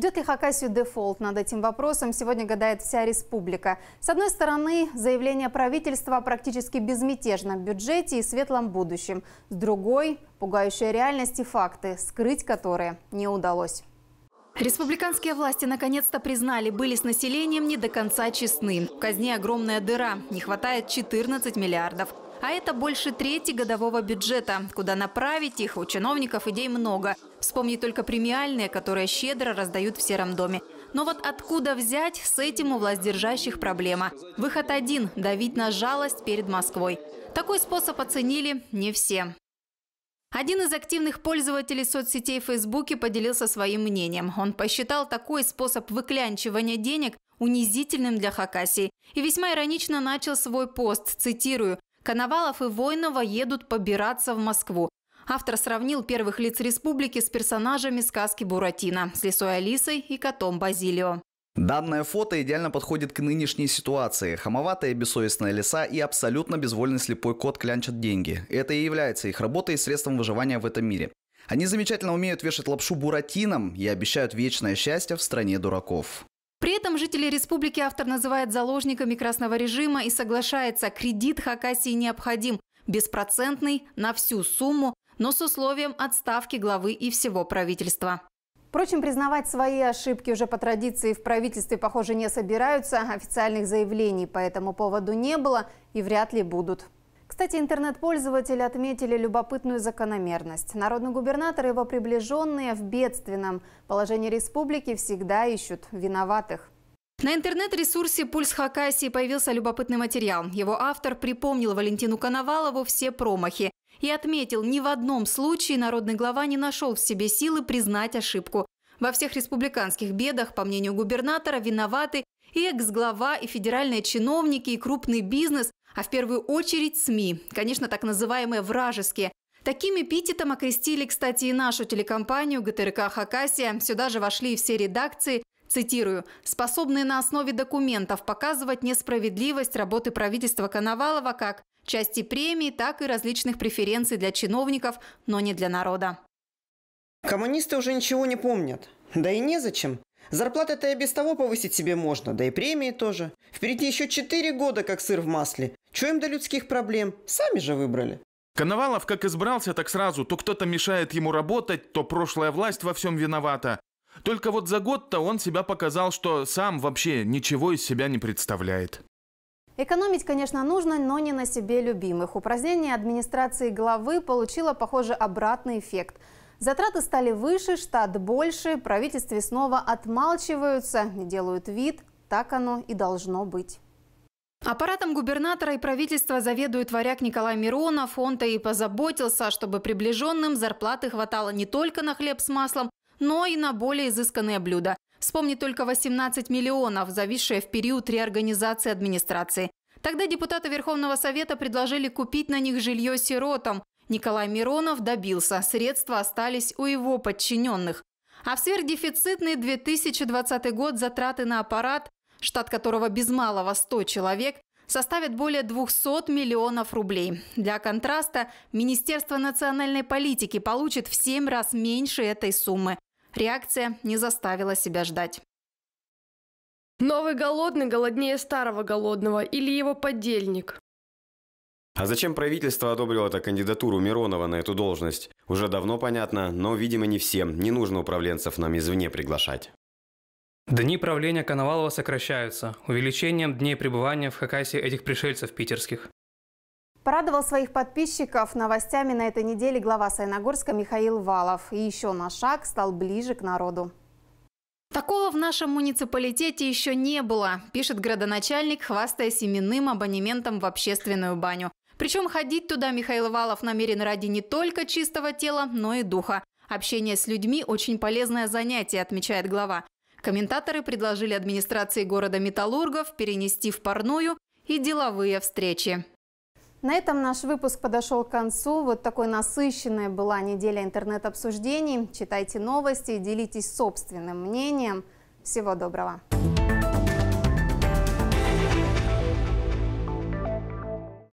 Ждет ли Хакасию дефолт над этим вопросом? Сегодня гадает вся республика. С одной стороны, заявление правительства о практически безмятежном бюджете и светлом будущем. С другой – пугающая реальность и факты, скрыть которые не удалось. Республиканские власти наконец-то признали, были с населением не до конца честны. В казне огромная дыра, не хватает 14 миллиардов. А это больше трети годового бюджета. Куда направить их, у чиновников идей много. Вспомни только премиальные, которые щедро раздают в сером доме. Но вот откуда взять, с этим у властдержащих проблема. Выход один – давить на жалость перед Москвой. Такой способ оценили не все. Один из активных пользователей соцсетей в Фейсбуке поделился своим мнением. Он посчитал такой способ выклянчивания денег унизительным для Хакасии. И весьма иронично начал свой пост, цитирую, «Коновалов и Войнова едут побираться в Москву. Автор сравнил первых лиц республики с персонажами сказки Буратино, с лисой Алисой и котом Базилио. Данное фото идеально подходит к нынешней ситуации. Хамоватая бессовестная лиса и абсолютно безвольный слепой кот клянчат деньги. Это и является их работой и средством выживания в этом мире. Они замечательно умеют вешать лапшу буратином и обещают вечное счастье в стране дураков. При этом жители республики автор называет заложниками красного режима и соглашается, кредит Хакасии необходим, беспроцентный, на всю сумму, но с условием отставки главы и всего правительства. Впрочем, признавать свои ошибки уже по традиции в правительстве, похоже, не собираются. Официальных заявлений по этому поводу не было и вряд ли будут. Кстати, интернет-пользователи отметили любопытную закономерность. Народный губернатор и его приближенные в бедственном положении республики всегда ищут виноватых. На интернет-ресурсе «Пульс Хакасии» появился любопытный материал. Его автор припомнил Валентину Коновалову все промахи и отметил, ни в одном случае народный глава не нашел в себе силы признать ошибку. Во всех республиканских бедах, по мнению губернатора, виноваты и экс-глава, и федеральные чиновники, и крупный бизнес, а в первую очередь СМИ, конечно, так называемые «вражеские». Таким эпитетом окрестили, кстати, и нашу телекомпанию ГТРК «Хакасия». Сюда же вошли все редакции, цитирую, способные на основе документов показывать несправедливость работы правительства Коновалова как части премии, так и различных преференций для чиновников, но не для народа. Коммунисты уже ничего не помнят. Да и незачем. Зарплаты-то и без того повысить себе можно, да и премии тоже. Впереди еще четыре года, как сыр в масле. Чего им до людских проблем? Сами же выбрали. Коновалов как избрался, так сразу. То кто-то мешает ему работать, то прошлая власть во всем виновата. Только вот за год-то он себя показал, что сам вообще ничего из себя не представляет. Экономить, конечно, нужно, но не на себе любимых. Упразднение администрации главы получило, похоже, обратный эффект. Затраты стали выше, штат больше, правительстве снова отмалчиваются, делают вид, так оно и должно быть. Аппаратом губернатора и правительства заведует варяг Николай Миронов. Он-то и позаботился, чтобы приближенным зарплаты хватало не только на хлеб с маслом, но и на более изысканные блюда. Вспомни только 18 миллионов, зависшие в период реорганизации администрации. Тогда депутаты Верховного Совета предложили купить на них жилье сиротам. Николай Миронов добился, средства остались у его подчиненных. А в сверхдефицитный 2020 год затраты на аппарат, штат которого без малого 100 человек, составят более 200 миллионов рублей. Для контраста, Министерство национальной политики получит в 7 раз меньше этой суммы. Реакция не заставила себя ждать. Новый голодный голоднее старого голодного или его подельник. А зачем правительство одобрило эту кандидатуру Миронова на эту должность? Уже давно понятно, но, видимо, не всем. Не нужно управленцев нам извне приглашать. Дни правления Коновалова сокращаются увеличением дней пребывания в Хакасии этих пришельцев питерских. Порадовал своих подписчиков новостями на этой неделе глава Сайногорска Михаил Валов. И еще на шаг стал ближе к народу. Такого в нашем муниципалитете еще не было, пишет градоначальник, хвастаясь именным абонементом в общественную баню. Причем ходить туда Михаил Валов намерен ради не только чистого тела, но и духа. Общение с людьми – очень полезное занятие, отмечает глава. Комментаторы предложили администрации города Металлургов перенести в парную и деловые встречи. На этом наш выпуск подошел к концу. Вот такой насыщенная была неделя интернет-обсуждений. Читайте новости делитесь собственным мнением. Всего доброго!